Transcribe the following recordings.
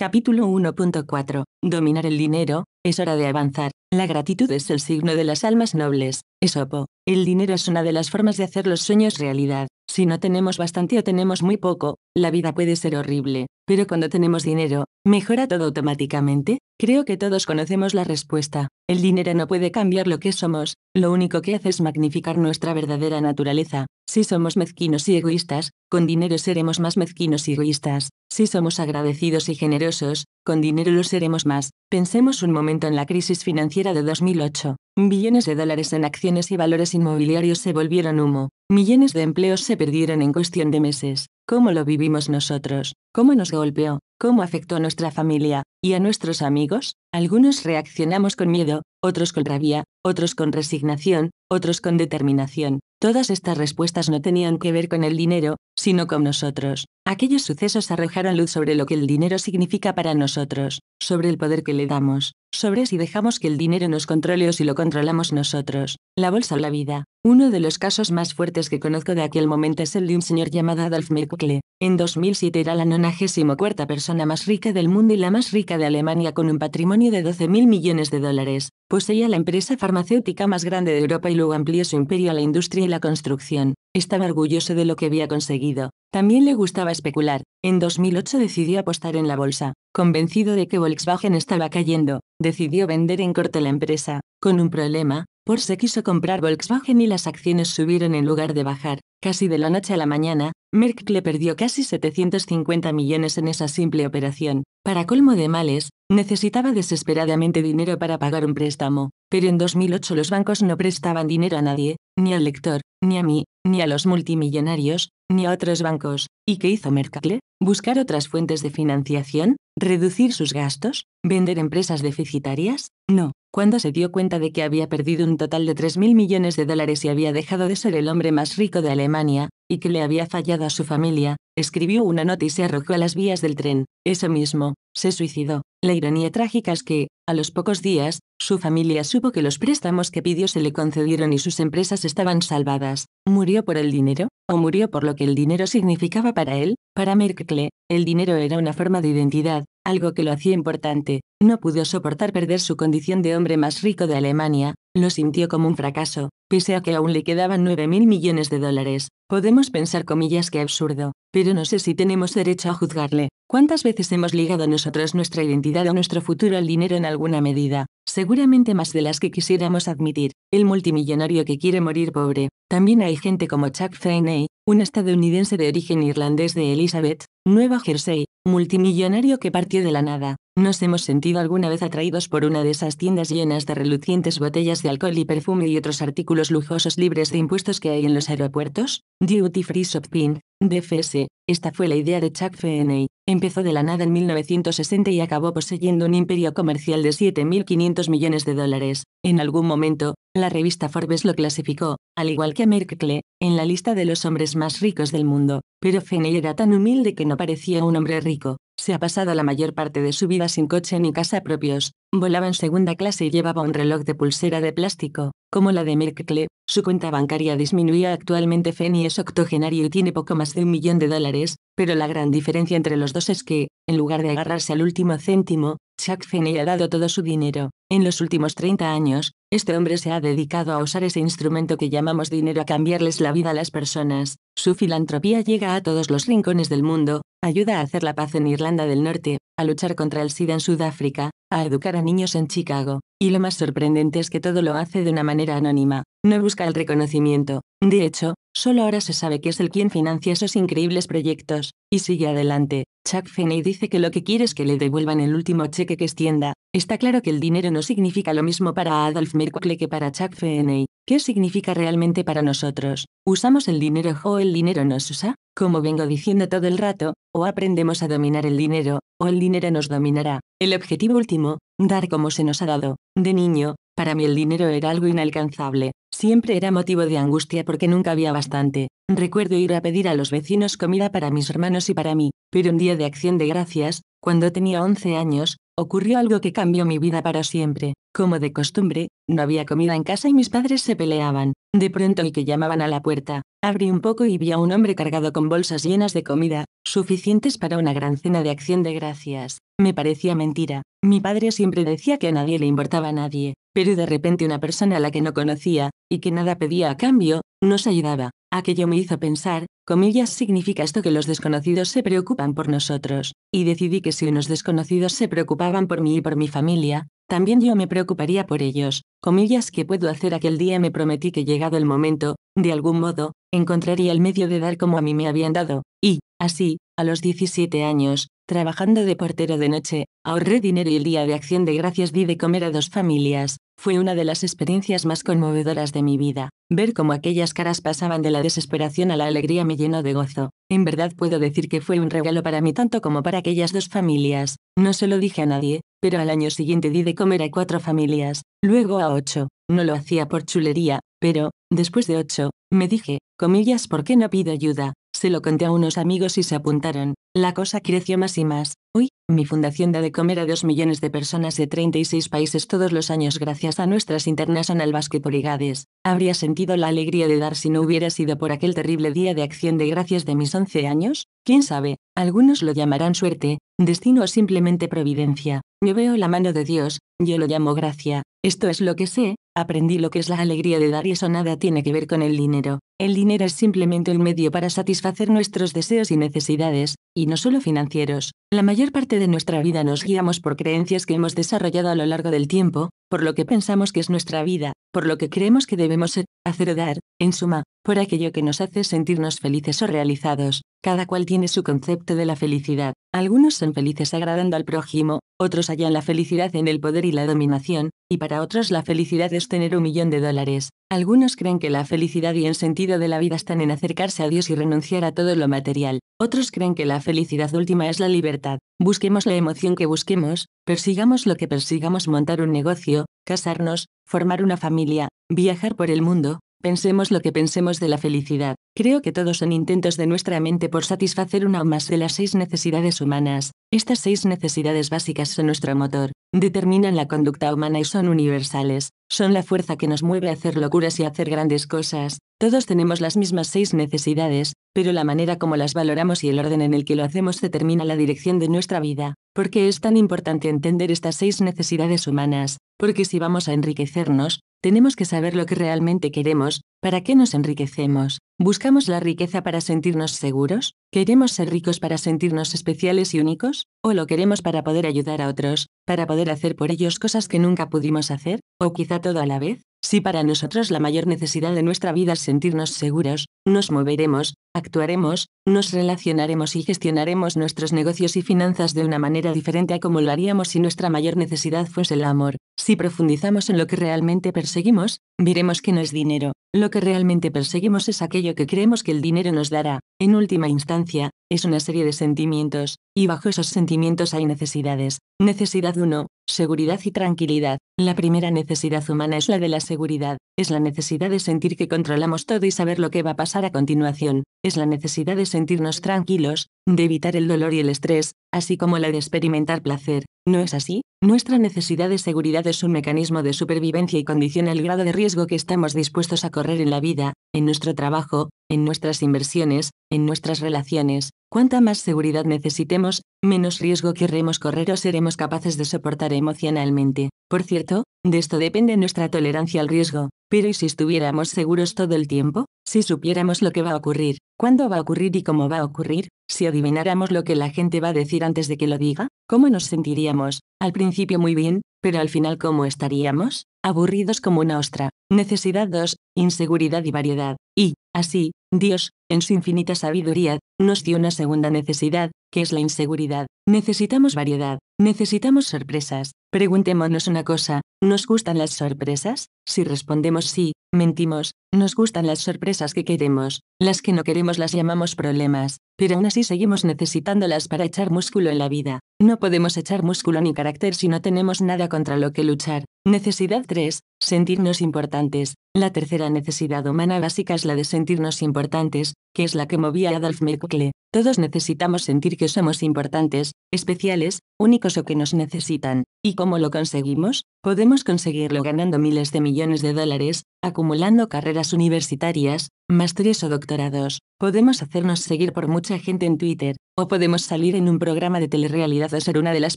Capítulo 1.4. Dominar el dinero, es hora de avanzar. La gratitud es el signo de las almas nobles. Esopo, el dinero es una de las formas de hacer los sueños realidad. Si no tenemos bastante o tenemos muy poco, la vida puede ser horrible, pero cuando tenemos dinero, ¿mejora todo automáticamente? Creo que todos conocemos la respuesta. El dinero no puede cambiar lo que somos, lo único que hace es magnificar nuestra verdadera naturaleza. Si somos mezquinos y egoístas, con dinero seremos más mezquinos y egoístas. Si somos agradecidos y generosos, con dinero lo seremos más. Pensemos un momento en la crisis financiera de 2008. Billones de dólares en acciones y valores inmobiliarios se volvieron humo. Millones de empleos se perdieron en cuestión de meses. ¿Cómo lo vivimos nosotros? ¿Cómo nos golpeó? ¿Cómo afectó a nuestra familia? ¿Y a nuestros amigos? Algunos reaccionamos con miedo, otros con rabia, otros con resignación, otros con determinación. Todas estas respuestas no tenían que ver con el dinero, sino con nosotros. Aquellos sucesos arrojaron luz sobre lo que el dinero significa para nosotros, sobre el poder que le damos, sobre si dejamos que el dinero nos controle o si lo controlamos nosotros, la bolsa o la vida. Uno de los casos más fuertes que conozco de aquel momento es el de un señor llamado Adolf Merkle. En 2007 era la 94 persona más rica del mundo y la más rica de Alemania con un patrimonio de 12.000 millones de dólares. Poseía la empresa farmacéutica más grande de Europa y luego amplió su imperio a la industria y la construcción. Estaba orgulloso de lo que había conseguido. También le gustaba especular. En 2008 decidió apostar en la bolsa. Convencido de que Volkswagen estaba cayendo, decidió vender en corte la empresa. Con un problema, Porsche quiso comprar Volkswagen y las acciones subieron en lugar de bajar. Casi de la noche a la mañana, merckle perdió casi 750 millones en esa simple operación. Para colmo de males, necesitaba desesperadamente dinero para pagar un préstamo, pero en 2008 los bancos no prestaban dinero a nadie, ni al lector, ni a mí, ni a los multimillonarios, ni a otros bancos. ¿Y qué hizo Merckle? ¿Buscar otras fuentes de financiación? ¿Reducir sus gastos? ¿Vender empresas deficitarias? No. Cuando se dio cuenta de que había perdido un total de 3.000 millones de dólares y había dejado de ser el hombre más rico de Alemania, y que le había fallado a su familia, escribió una nota y se arrojó a las vías del tren. Eso mismo, se suicidó. La ironía trágica es que, a los pocos días, su familia supo que los préstamos que pidió se le concedieron y sus empresas estaban salvadas. ¿Murió por el dinero? o murió por lo que el dinero significaba para él, para Merkel, el dinero era una forma de identidad, algo que lo hacía importante, no pudo soportar perder su condición de hombre más rico de Alemania, lo sintió como un fracaso, pese a que aún le quedaban mil millones de dólares. Podemos pensar comillas que absurdo, pero no sé si tenemos derecho a juzgarle. ¿Cuántas veces hemos ligado nosotros nuestra identidad o nuestro futuro al dinero en alguna medida? Seguramente más de las que quisiéramos admitir. El multimillonario que quiere morir pobre. También hay gente como Chuck Feeney, un estadounidense de origen irlandés de Elizabeth, Nueva Jersey, multimillonario que partió de la nada, nos hemos sentido alguna vez atraídos por una de esas tiendas llenas de relucientes botellas de alcohol y perfume y otros artículos lujosos libres de impuestos que hay en los aeropuertos. Duty Free Shopping, DFS, esta fue la idea de Chuck Feeney. Empezó de la nada en 1960 y acabó poseyendo un imperio comercial de 7.500 millones de dólares. En algún momento, la revista Forbes lo clasificó, al igual que a Merkle, en la lista de los hombres más ricos del mundo, pero Feeney era tan humilde que no parecía un hombre rico. Se ha pasado la mayor parte de su vida sin coche ni casa propios, volaba en segunda clase y llevaba un reloj de pulsera de plástico, como la de Merkel. Su cuenta bancaria disminuía actualmente Feni es octogenario y tiene poco más de un millón de dólares, pero la gran diferencia entre los dos es que, en lugar de agarrarse al último céntimo, Chuck Feni ha dado todo su dinero, en los últimos 30 años, este hombre se ha dedicado a usar ese instrumento que llamamos dinero a cambiarles la vida a las personas. Su filantropía llega a todos los rincones del mundo, ayuda a hacer la paz en Irlanda del Norte, a luchar contra el SIDA en Sudáfrica, a educar a niños en Chicago, y lo más sorprendente es que todo lo hace de una manera anónima, no busca el reconocimiento. De hecho, solo ahora se sabe que es el quien financia esos increíbles proyectos, y sigue adelante. Chuck Feeney dice que lo que quiere es que le devuelvan el último cheque que extienda. Está claro que el dinero no significa lo mismo para Adolf que para Chuck Feeney. ¿Qué significa realmente para nosotros? ¿Usamos el dinero o el dinero nos usa? Como vengo diciendo todo el rato, o aprendemos a dominar el dinero, o el dinero nos dominará. El objetivo último, dar como se nos ha dado. De niño, para mí el dinero era algo inalcanzable. Siempre era motivo de angustia porque nunca había bastante. Recuerdo ir a pedir a los vecinos comida para mis hermanos y para mí, pero un día de acción de gracias, cuando tenía 11 años, ocurrió algo que cambió mi vida para siempre. Como de costumbre, no había comida en casa y mis padres se peleaban. De pronto y que llamaban a la puerta, abrí un poco y vi a un hombre cargado con bolsas llenas de comida, suficientes para una gran cena de acción de gracias. Me parecía mentira. Mi padre siempre decía que a nadie le importaba a nadie, pero de repente una persona a la que no conocía, y que nada pedía a cambio, nos ayudaba. Aquello me hizo pensar, comillas significa esto que los desconocidos se preocupan por nosotros, y decidí que si unos desconocidos se preocupaban por mí y por mi familia, también yo me preocuparía por ellos, comillas que puedo hacer aquel día me prometí que llegado el momento, de algún modo, encontraría el medio de dar como a mí me habían dado, y, así, a los 17 años, Trabajando de portero de noche, ahorré dinero y el día de acción de gracias di de comer a dos familias. Fue una de las experiencias más conmovedoras de mi vida. Ver cómo aquellas caras pasaban de la desesperación a la alegría me llenó de gozo. En verdad puedo decir que fue un regalo para mí tanto como para aquellas dos familias. No se lo dije a nadie, pero al año siguiente di de comer a cuatro familias, luego a ocho. No lo hacía por chulería, pero, después de ocho, me dije, comillas, ¿por qué no pido ayuda? Se lo conté a unos amigos y se apuntaron. La cosa creció más y más. Hoy, mi fundación da de comer a 2 millones de personas de 36 países todos los años gracias a nuestras International basquetboligades. ¿Habría sentido la alegría de dar si no hubiera sido por aquel terrible día de acción de gracias de mis 11 años? ¿Quién sabe? Algunos lo llamarán suerte, destino o simplemente providencia. Yo veo la mano de Dios, yo lo llamo gracia. Esto es lo que sé, aprendí lo que es la alegría de dar y eso nada tiene que ver con el dinero. El dinero es simplemente el medio para satisfacer nuestros deseos y necesidades, y no solo financieros. La mayor parte de nuestra vida nos guiamos por creencias que hemos desarrollado a lo largo del tiempo, por lo que pensamos que es nuestra vida, por lo que creemos que debemos ser, hacer o dar, en suma, por aquello que nos hace sentirnos felices o realizados. Cada cual tiene su concepto de la felicidad. Algunos son felices agradando al prójimo, otros hallan la felicidad en el poder y la dominación, y para otros la felicidad es tener un millón de dólares. Algunos creen que la felicidad y el sentido de la vida están en acercarse a Dios y renunciar a todo lo material. Otros creen que la felicidad última es la libertad. Busquemos la emoción que busquemos, persigamos lo que persigamos montar un negocio, casarnos, formar una familia, viajar por el mundo, pensemos lo que pensemos de la felicidad. Creo que todos son intentos de nuestra mente por satisfacer una o más de las seis necesidades humanas. Estas seis necesidades básicas son nuestro motor determinan la conducta humana y son universales, son la fuerza que nos mueve a hacer locuras y a hacer grandes cosas. Todos tenemos las mismas seis necesidades, pero la manera como las valoramos y el orden en el que lo hacemos determina la dirección de nuestra vida. ¿Por qué es tan importante entender estas seis necesidades humanas? Porque si vamos a enriquecernos, tenemos que saber lo que realmente queremos, ¿Para qué nos enriquecemos? ¿Buscamos la riqueza para sentirnos seguros? ¿Queremos ser ricos para sentirnos especiales y únicos? ¿O lo queremos para poder ayudar a otros, para poder hacer por ellos cosas que nunca pudimos hacer? ¿O quizá todo a la vez? Si para nosotros la mayor necesidad de nuestra vida es sentirnos seguros, nos moveremos, actuaremos, nos relacionaremos y gestionaremos nuestros negocios y finanzas de una manera diferente a como lo haríamos si nuestra mayor necesidad fuese el amor. Si profundizamos en lo que realmente perseguimos, veremos que no es dinero. Lo que realmente perseguimos es aquello que creemos que el dinero nos dará. En última instancia, es una serie de sentimientos, y bajo esos sentimientos hay necesidades. Necesidad 1. Seguridad y tranquilidad. La primera necesidad humana es la de la seguridad, es la necesidad de sentir que controlamos todo y saber lo que va a pasar a continuación, es la necesidad de sentirnos tranquilos, de evitar el dolor y el estrés, así como la de experimentar placer. ¿No es así? Nuestra necesidad de seguridad es un mecanismo de supervivencia y condiciona el grado de riesgo que estamos dispuestos a correr en la vida, en nuestro trabajo, en nuestras inversiones, en nuestras relaciones. Cuanta más seguridad necesitemos, menos riesgo querremos correr o seremos capaces de soportar emocionalmente. Por cierto, de esto depende nuestra tolerancia al riesgo, pero ¿y si estuviéramos seguros todo el tiempo? Si supiéramos lo que va a ocurrir, cuándo va a ocurrir y cómo va a ocurrir, si adivináramos lo que la gente va a decir antes de que lo diga, ¿cómo nos sentiríamos? Al principio muy bien, pero al final ¿cómo estaríamos? Aburridos como una ostra. Necesidad 2, inseguridad y variedad. Y, Así, Dios, en su infinita sabiduría, nos dio una segunda necesidad, que es la inseguridad. Necesitamos variedad, necesitamos sorpresas. Preguntémonos una cosa, ¿Nos gustan las sorpresas? Si respondemos sí, mentimos, nos gustan las sorpresas que queremos, las que no queremos las llamamos problemas, pero aún así seguimos necesitándolas para echar músculo en la vida. No podemos echar músculo ni carácter si no tenemos nada contra lo que luchar. Necesidad 3. Sentirnos importantes. La tercera necesidad humana básica es la de sentirnos importantes, que es la que movía Adolf Merkle. Todos necesitamos sentir que somos importantes, especiales, únicos o que nos necesitan. ¿Y cómo lo conseguimos? Podemos conseguirlo ganando miles de millones de dólares, acumulando carreras universitarias, másteres o doctorados. Podemos hacernos seguir por mucha gente en Twitter, o podemos salir en un programa de telerealidad o ser una de las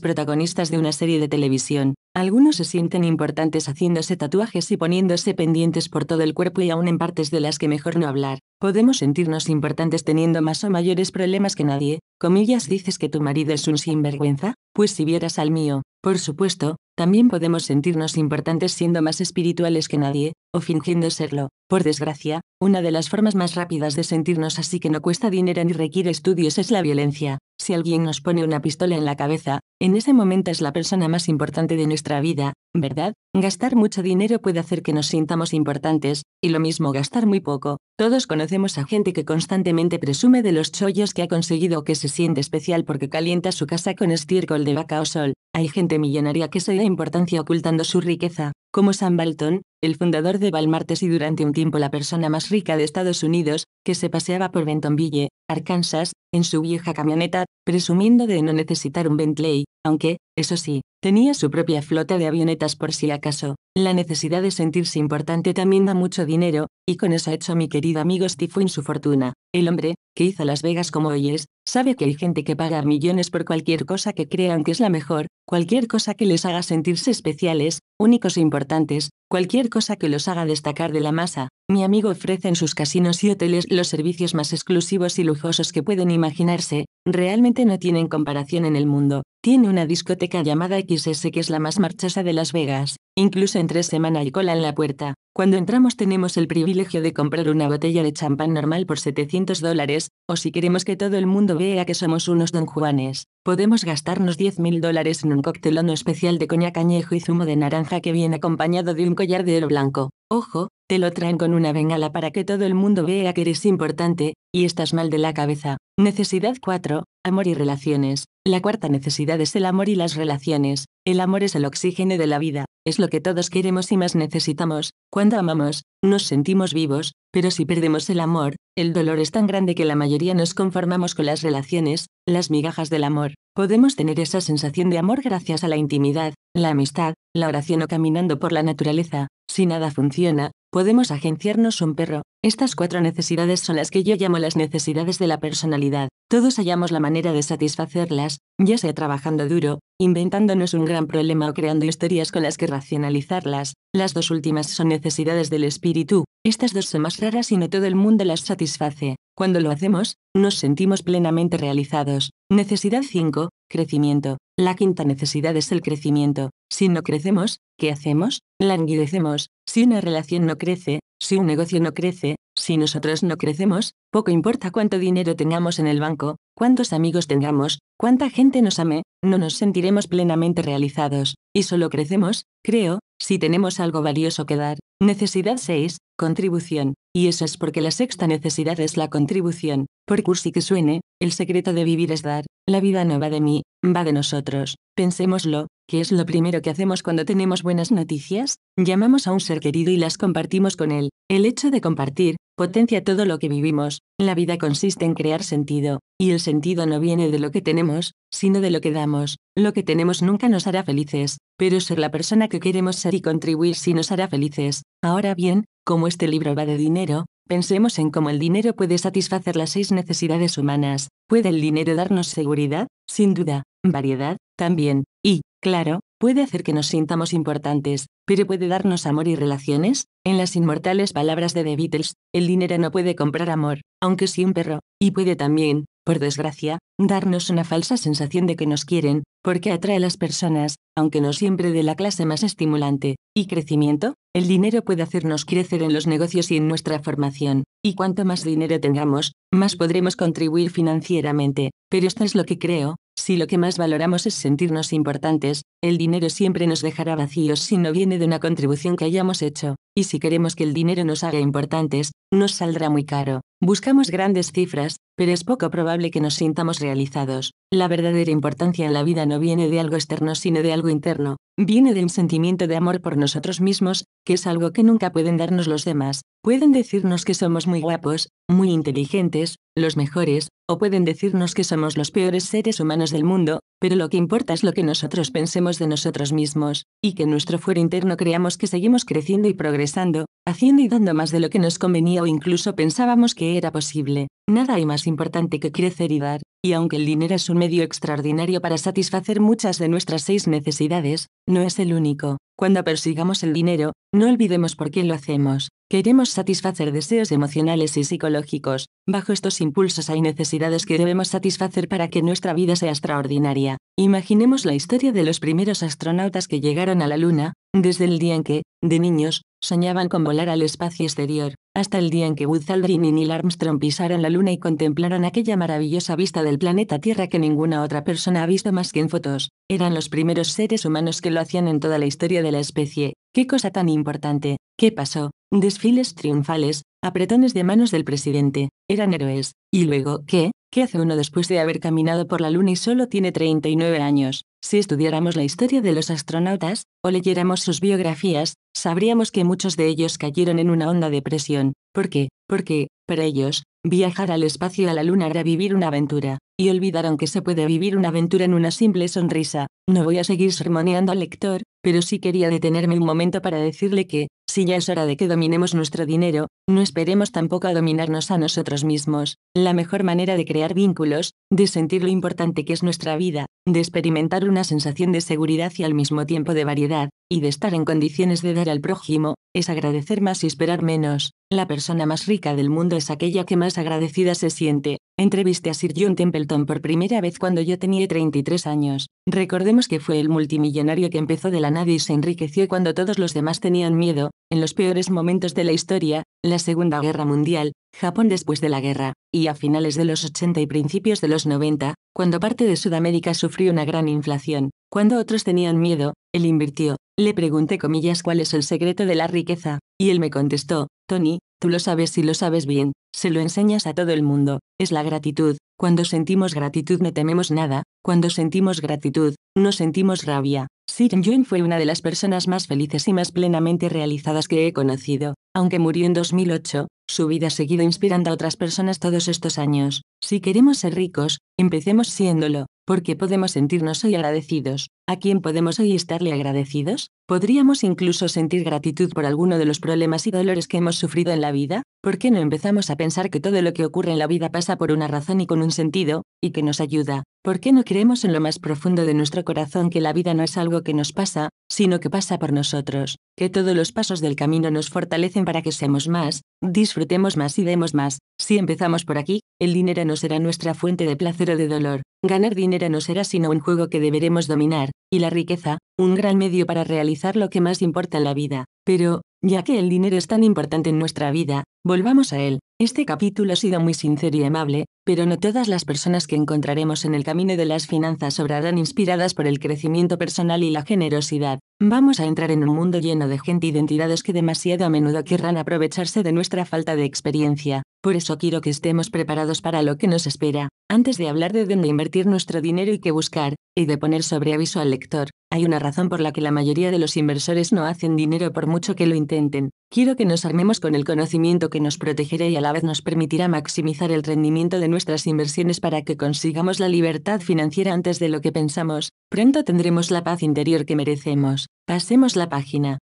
protagonistas de una serie de televisión. Algunos se sienten importantes haciéndose tatuajes y poniéndose pendientes por todo el cuerpo y aún en partes de las que mejor no hablar. Podemos sentirnos importantes teniendo más o mayores problemas que nadie. Comillas dices que tu marido es un sinvergüenza, pues si vieras al mío, por supuesto, también podemos sentirnos importantes siendo más espirituales que nadie, o fingiendo serlo. Por desgracia, una de las formas más rápidas de sentirnos así que no cuesta dinero ni requiere estudios es la violencia. Si alguien nos pone una pistola en la cabeza, en ese momento es la persona más importante de nuestra vida, ¿verdad? Gastar mucho dinero puede hacer que nos sintamos importantes, y lo mismo gastar muy poco. Todos conocemos a gente que constantemente presume de los chollos que ha conseguido o que se siente especial porque calienta su casa con estiércol de vaca o sol. Hay gente millonaria que se da importancia ocultando su riqueza, como Sam Balton, el fundador de Balmartes y durante un tiempo la persona más rica de Estados Unidos, que se paseaba por Bentonville, Arkansas, en su vieja camioneta, presumiendo de no necesitar un Bentley, aunque, eso sí, tenía su propia flota de avionetas por si acaso. La necesidad de sentirse importante también da mucho dinero, y con eso ha hecho mi querido amigo Stephen su fortuna. El hombre, que hizo Las Vegas como hoy es, sabe que hay gente que paga millones por cualquier cosa que crean que es la mejor, cualquier cosa que les haga sentirse especiales, únicos e importantes, Cualquier cosa que los haga destacar de la masa, mi amigo ofrece en sus casinos y hoteles los servicios más exclusivos y lujosos que pueden imaginarse, realmente no tienen comparación en el mundo. Tiene una discoteca llamada XS que es la más marchosa de Las Vegas, Incluso entre semana y cola en la puerta. Cuando entramos tenemos el privilegio de comprar una botella de champán normal por 700 dólares, o si queremos que todo el mundo vea que somos unos don Juanes, podemos gastarnos mil dólares en un coctelón especial de coñac añejo y zumo de naranja que viene acompañado de un collar de oro blanco. Ojo, te lo traen con una bengala para que todo el mundo vea que eres importante, y estás mal de la cabeza. Necesidad 4. Amor y relaciones. La cuarta necesidad es el amor y las relaciones. El amor es el oxígeno de la vida, es lo que todos queremos y más necesitamos. Cuando amamos, nos sentimos vivos, pero si perdemos el amor, el dolor es tan grande que la mayoría nos conformamos con las relaciones, las migajas del amor. Podemos tener esa sensación de amor gracias a la intimidad, la amistad, la oración o caminando por la naturaleza. Si nada funciona, podemos agenciarnos un perro. Estas cuatro necesidades son las que yo llamo las necesidades de la personalidad. Todos hallamos la manera de satisfacerlas, ya sea trabajando duro, inventándonos un gran problema o creando historias con las que racionalizarlas. Las dos últimas son necesidades del espíritu. Estas dos son más raras y no todo el mundo las satisface. Cuando lo hacemos, nos sentimos plenamente realizados. Necesidad 5. Crecimiento. La quinta necesidad es el crecimiento. Si no crecemos, ¿qué hacemos? Languidecemos. Si una relación no crece, si un negocio no crece, si nosotros no crecemos, poco importa cuánto dinero tengamos en el banco, cuántos amigos tengamos, cuánta gente nos ame, no nos sentiremos plenamente realizados, y solo crecemos, creo, si tenemos algo valioso que dar. Necesidad 6 contribución, y eso es porque la sexta necesidad es la contribución, por cursi que suene, el secreto de vivir es dar, la vida no va de mí, va de nosotros, pensémoslo, que es lo primero que hacemos cuando tenemos buenas noticias, llamamos a un ser querido y las compartimos con él, el hecho de compartir, potencia todo lo que vivimos, la vida consiste en crear sentido, y el sentido no viene de lo que tenemos, sino de lo que damos, lo que tenemos nunca nos hará felices, pero ser la persona que queremos ser y contribuir sí nos hará felices, ahora bien, como este libro va de dinero, pensemos en cómo el dinero puede satisfacer las seis necesidades humanas. ¿Puede el dinero darnos seguridad? Sin duda, variedad, también, y, claro, puede hacer que nos sintamos importantes, pero puede darnos amor y relaciones. En las inmortales palabras de The Beatles, el dinero no puede comprar amor, aunque sí un perro, y puede también, por desgracia, darnos una falsa sensación de que nos quieren, porque atrae a las personas, aunque no siempre de la clase más estimulante. Y crecimiento, el dinero puede hacernos crecer en los negocios y en nuestra formación, y cuanto más dinero tengamos, más podremos contribuir financieramente, pero esto es lo que creo, si lo que más valoramos es sentirnos importantes, el dinero siempre nos dejará vacíos si no viene de una contribución que hayamos hecho, y si queremos que el dinero nos haga importantes, nos saldrá muy caro. Buscamos grandes cifras, pero es poco probable que nos sintamos realizados. La verdadera importancia en la vida no viene de algo externo sino de algo interno, viene de un sentimiento de amor por nosotros mismos, que es algo que nunca pueden darnos los demás. Pueden decirnos que somos muy guapos, muy inteligentes, los mejores, o pueden decirnos que somos los peores seres humanos del mundo, pero lo que importa es lo que nosotros pensemos de nosotros mismos, y que en nuestro fuero interno creamos que seguimos creciendo y progresando, haciendo y dando más de lo que nos convenía o incluso pensábamos que era posible. Nada hay más importante que crecer y dar, y aunque el dinero es un medio extraordinario para satisfacer muchas de nuestras seis necesidades, no es el único. Cuando persigamos el dinero, no olvidemos por qué lo hacemos. Queremos satisfacer deseos emocionales y psicológicos. Bajo estos impulsos hay necesidades que debemos satisfacer para que nuestra vida sea extraordinaria. Imaginemos la historia de los primeros astronautas que llegaron a la Luna, desde el día en que, de niños, soñaban con volar al espacio exterior, hasta el día en que Buzz Aldrin y Neil Armstrong pisaron la Luna y contemplaron aquella maravillosa vista del planeta Tierra que ninguna otra persona ha visto más que en fotos. Eran los primeros seres humanos que lo hacían en toda la historia de la especie. ¡Qué cosa tan importante! ¿Qué pasó? Desfiles triunfales, apretones de manos del presidente, eran héroes. ¿Y luego qué? ¿Qué hace uno después de haber caminado por la Luna y solo tiene 39 años? Si estudiáramos la historia de los astronautas, o leyéramos sus biografías, sabríamos que muchos de ellos cayeron en una honda depresión. ¿Por qué? Porque, para ellos, viajar al espacio a la Luna era vivir una aventura, y olvidaron que se puede vivir una aventura en una simple sonrisa. No voy a seguir sermoneando al lector, pero sí quería detenerme un momento para decirle que, si ya es hora de que dominemos nuestro dinero, no esperemos tampoco a dominarnos a nosotros mismos. La mejor manera de crear vínculos, de sentir lo importante que es nuestra vida, de experimentar una sensación de seguridad y al mismo tiempo de variedad, y de estar en condiciones de dar al prójimo, es agradecer más y esperar menos. La persona más rica del mundo es aquella que más agradecida se siente. Entrevisté a Sir John Templeton por primera vez cuando yo tenía 33 años. Recordemos que fue el multimillonario que empezó de la nada y se enriqueció cuando todos los demás tenían miedo, en los peores momentos de la historia, la Segunda Guerra Mundial, Japón después de la guerra, y a finales de los 80 y principios de los 90, cuando parte de Sudamérica sufrió una gran inflación. Cuando otros tenían miedo, él invirtió. Le pregunté comillas cuál es el secreto de la riqueza, y él me contestó, Tony, tú lo sabes y lo sabes bien, se lo enseñas a todo el mundo, es la gratitud, cuando sentimos gratitud no tememos nada, cuando sentimos gratitud, no sentimos rabia. Sir Yuen fue una de las personas más felices y más plenamente realizadas que he conocido, aunque murió en 2008, su vida ha seguido inspirando a otras personas todos estos años. Si queremos ser ricos, empecemos siéndolo, porque podemos sentirnos hoy agradecidos. ¿A quién podemos hoy estarle agradecidos? ¿Podríamos incluso sentir gratitud por alguno de los problemas y dolores que hemos sufrido en la vida? ¿Por qué no empezamos a pensar que todo lo que ocurre en la vida pasa por una razón y con un sentido, y que nos ayuda? ¿Por qué no creemos en lo más profundo de nuestro corazón que la vida no es algo que nos pasa, sino que pasa por nosotros? Que todos los pasos del camino nos fortalecen para que seamos más, disfrutemos más y demos más. Si empezamos por aquí, el dinero no será nuestra fuente de placer o de dolor. Ganar dinero no será sino un juego que deberemos dominar, y la riqueza, un gran medio para realizar lo que más importa en la vida. Pero, ya que el dinero es tan importante en nuestra vida, volvamos a él. Este capítulo ha sido muy sincero y amable, pero no todas las personas que encontraremos en el camino de las finanzas obrarán inspiradas por el crecimiento personal y la generosidad. Vamos a entrar en un mundo lleno de gente y identidades que demasiado a menudo querrán aprovecharse de nuestra falta de experiencia. Por eso quiero que estemos preparados para lo que nos espera. Antes de hablar de dónde invertir nuestro dinero y qué buscar, y de poner sobre aviso al lector, hay una razón por la que la mayoría de los inversores no hacen dinero por mucho que lo intenten. Quiero que nos armemos con el conocimiento que nos protegerá y a la vez nos permitirá maximizar el rendimiento de nuestras inversiones para que consigamos la libertad financiera antes de lo que pensamos. Pronto tendremos la paz interior que merecemos. Pasemos la página.